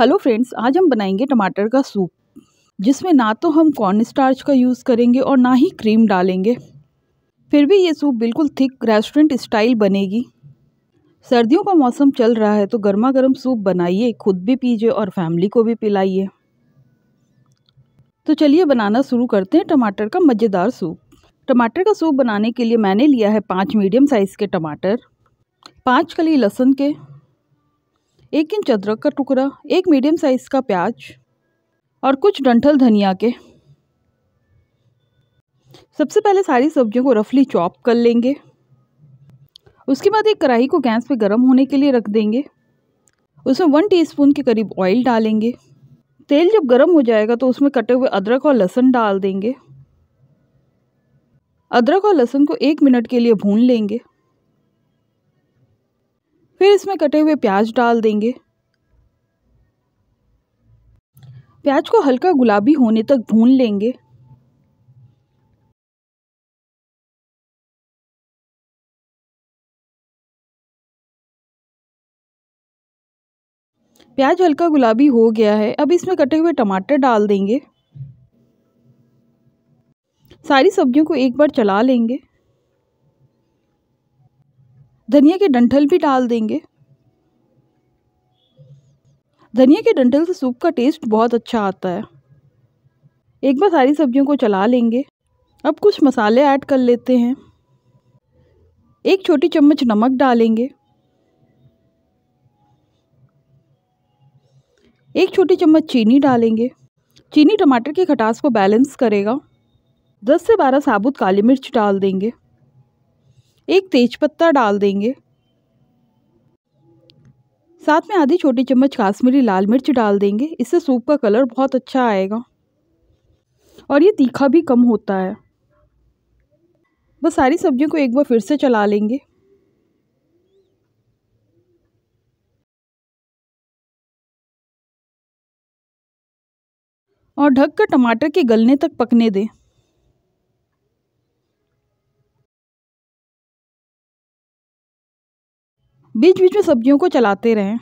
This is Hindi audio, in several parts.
हेलो फ्रेंड्स आज हम बनाएंगे टमाटर का सूप जिसमें ना तो हम कॉर्न स्टार्च का यूज़ करेंगे और ना ही क्रीम डालेंगे फिर भी ये सूप बिल्कुल थिक रेस्टोरेंट स्टाइल बनेगी सर्दियों का मौसम चल रहा है तो गर्मा गर्म सूप बनाइए खुद भी पीजिए और फैमिली को भी पिलाइए तो चलिए बनाना शुरू करते हैं टमाटर का मज़ेदार सूप टमाटर का सूप बनाने के लिए मैंने लिया है पाँच मीडियम साइज़ के टमाटर पाँच कली लहसुन के एक इंच अदरक का टुकड़ा एक मीडियम साइज़ का प्याज और कुछ डंठल धनिया के सबसे पहले सारी सब्जियों को रफली चॉप कर लेंगे उसके बाद एक कढ़ाई को गैस पे गर्म होने के लिए रख देंगे उसमें वन टीस्पून के करीब ऑयल डालेंगे तेल जब गर्म हो जाएगा तो उसमें कटे हुए अदरक और लहसुन डाल देंगे अदरक और लहसुन को एक मिनट के लिए भून लेंगे फिर इसमें कटे हुए प्याज डाल देंगे प्याज को हल्का गुलाबी होने तक भून लेंगे प्याज हल्का गुलाबी हो गया है अब इसमें कटे हुए टमाटर डाल देंगे सारी सब्जियों को एक बार चला लेंगे धनिया के डंठल भी डाल देंगे धनिया के डंठल से सूप का टेस्ट बहुत अच्छा आता है एक बार सारी सब्जियों को चला लेंगे अब कुछ मसाले ऐड कर लेते हैं एक छोटी चम्मच नमक डालेंगे एक छोटी चम्मच चीनी डालेंगे चीनी टमाटर की खटास को बैलेंस करेगा 10 से 12 साबुत काली मिर्च डाल देंगे एक तेज़पत्ता डाल देंगे साथ में आधी छोटी चम्मच काश्मीरी लाल मिर्च डाल देंगे इससे सूप का कलर बहुत अच्छा आएगा और ये तीखा भी कम होता है बस सारी सब्जियों को एक बार फिर से चला लेंगे और ढककर टमाटर के गलने तक पकने दें बीच बीच में सब्जियों को चलाते रहें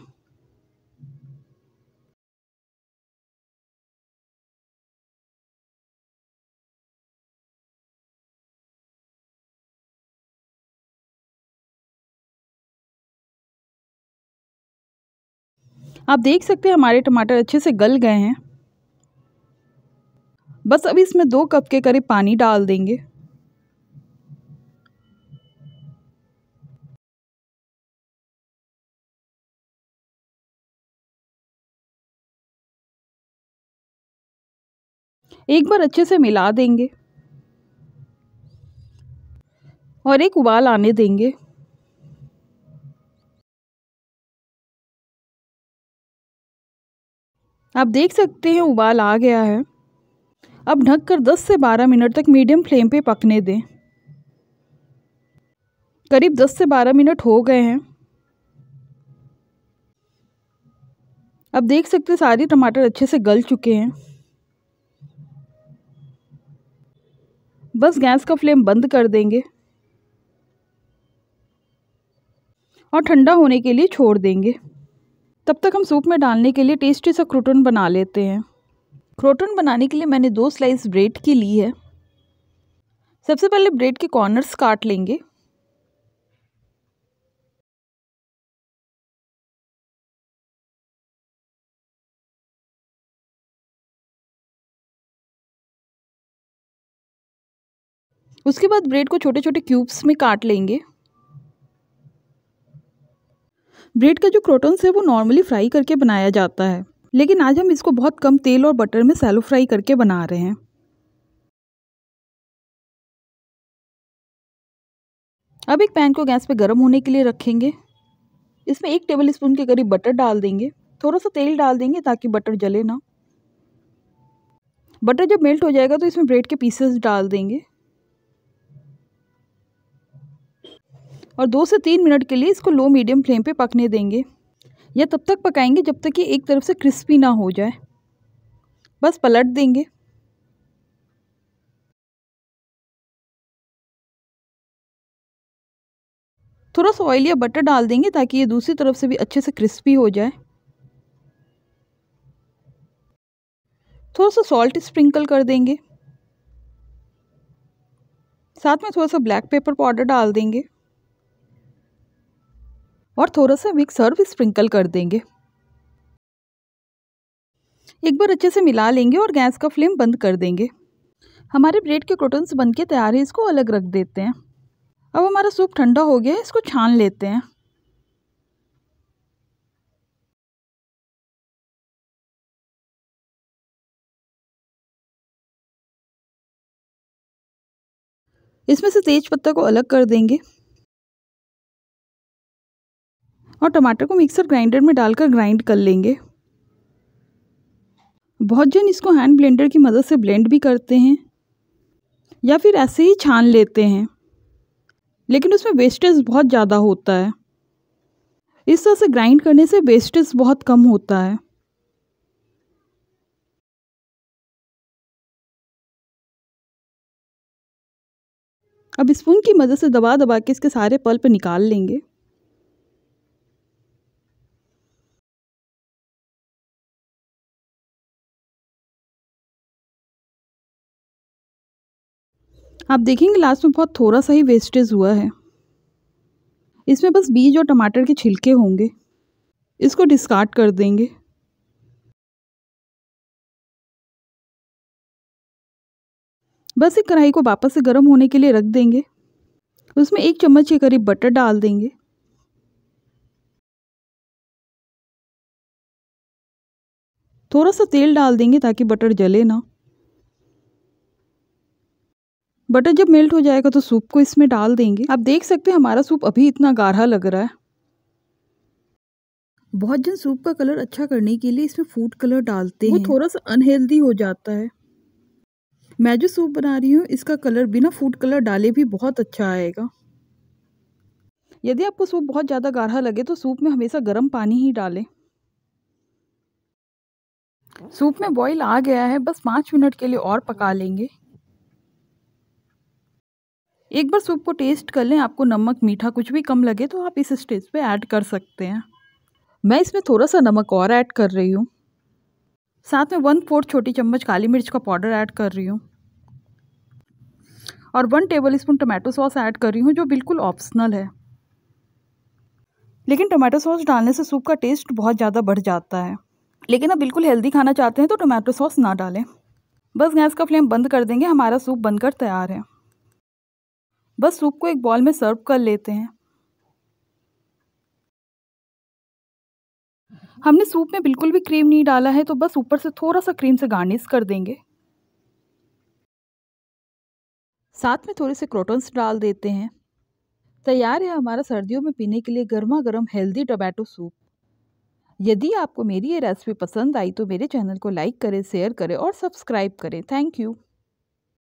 आप देख सकते हैं हमारे टमाटर अच्छे से गल गए हैं बस अब इसमें दो कप के करीब पानी डाल देंगे एक बार अच्छे से मिला देंगे और एक उबाल आने देंगे आप देख सकते हैं उबाल आ गया है अब ढककर 10 से 12 मिनट तक मीडियम फ्लेम पे पकने दें करीब 10 से 12 मिनट हो गए हैं अब देख सकते सारे टमाटर अच्छे से गल चुके हैं बस गैस का फ्लेम बंद कर देंगे और ठंडा होने के लिए छोड़ देंगे तब तक हम सूप में डालने के लिए टेस्टी सा क्रोटन बना लेते हैं क्रोटन बनाने के लिए मैंने दो स्लाइस ब्रेड की ली है सबसे पहले ब्रेड के कॉर्नर्स काट लेंगे उसके बाद ब्रेड को छोटे छोटे क्यूब्स में काट लेंगे ब्रेड का जो क्रोटन्स है वो नॉर्मली फ्राई करके बनाया जाता है लेकिन आज हम इसको बहुत कम तेल और बटर में सैलो फ्राई करके बना रहे हैं अब एक पैन को गैस पे गर्म होने के लिए रखेंगे इसमें एक टेबल स्पून के करीब बटर डाल देंगे थोड़ा सा तेल डाल देंगे ताकि बटर जले ना बटर जब मेल्ट हो जाएगा तो इसमें ब्रेड के पीसेस डाल देंगे और दो से तीन मिनट के लिए इसको लो मीडियम फ्लेम पे पकने देंगे या तब तक पकाएंगे जब तक कि एक तरफ से क्रिस्पी ना हो जाए बस पलट देंगे थोड़ा सा ऑयल या बटर डाल देंगे ताकि ये दूसरी तरफ से भी अच्छे से क्रिस्पी हो जाए थोड़ा सा सॉल्ट स्प्रिंकल कर देंगे साथ में थोड़ा सा ब्लैक पेपर पाउडर डाल देंगे और थोड़ा सा मिक्स हर्ब स्प्रिंकल कर देंगे एक बार अच्छे से मिला लेंगे और गैस का फ्लेम बंद कर देंगे हमारे ब्रेड के क्रोटन्स बन के तैयार है इसको अलग रख देते हैं अब हमारा सूप ठंडा हो गया है इसको छान लेते हैं इसमें से तेज पत्ता को अलग कर देंगे और टमाटर को मिक्सर ग्राइंडर में डालकर ग्राइंड कर लेंगे बहुत जन इसको हैंड ब्लेंडर की मदद से ब्लेंड भी करते हैं या फिर ऐसे ही छान लेते हैं लेकिन उसमें वेस्टेज बहुत ज़्यादा होता है इस तरह से ग्राइंड करने से वेस्टेज बहुत कम होता है अब स्पून की मदद से दबा दबा के इसके सारे पल्प निकाल लेंगे आप देखेंगे लास्ट में बहुत थोड़ा सा ही वेस्टेज हुआ है इसमें बस बीज और टमाटर के छिलके होंगे इसको डिस्कार्ड कर देंगे बस एक कढ़ाई को वापस से गर्म होने के लिए रख देंगे उसमें एक चम्मच के करीब बटर डाल देंगे थोड़ा सा तेल डाल देंगे ताकि बटर जले ना बटर जब मेल्ट हो जाएगा तो सूप को इसमें डाल देंगे आप देख सकते हैं हमारा सूप अभी इतना गाढ़ा लग रहा है बहुत जन सूप का कलर अच्छा करने के लिए इसमें फूड कलर डालते हैं थोड़ा सा अनहेल्दी हो जाता है मैं जो सूप बना रही हूँ इसका कलर बिना फूड कलर डाले भी बहुत अच्छा आएगा यदि आपको सूप बहुत ज़्यादा गाढ़ा लगे तो सूप में हमेशा गर्म पानी ही डालें सूप में बॉईल आ गया है बस पाँच मिनट के लिए और पका लेंगे एक बार सूप को टेस्ट कर लें आपको नमक मीठा कुछ भी कम लगे तो आप इस स्टेज पे ऐड कर सकते हैं मैं इसमें थोड़ा सा नमक और ऐड कर रही हूँ साथ में वन फोर्थ छोटी चम्मच काली मिर्च का पाउडर ऐड कर रही हूँ और one tablespoon tomato sauce add कर रही हूँ जो बिल्कुल ऑप्शनल है लेकिन टमाटो सॉस डालने से सूप का टेस्ट बहुत ज़्यादा बढ़ जाता है लेकिन आप बिल्कुल हेल्दी खाना चाहते हैं तो टमाटो सॉस ना डालें बस गैस का फ्लेम बंद कर देंगे हमारा सूप बनकर तैयार है बस सूप को एक बॉल में सर्व कर लेते हैं हमने सूप में बिल्कुल भी क्रीम नहीं डाला है तो बस ऊपर से थोड़ा सा क्रीम से गार्निश कर देंगे साथ में थोड़े से क्रोटन्स डाल देते हैं तैयार है हमारा सर्दियों में पीने के लिए गर्मा गर्म हेल्दी टोमेटो सूप यदि आपको मेरी ये रेसिपी पसंद आई तो मेरे चैनल को लाइक करें शेयर करें और सब्सक्राइब करें थैंक यू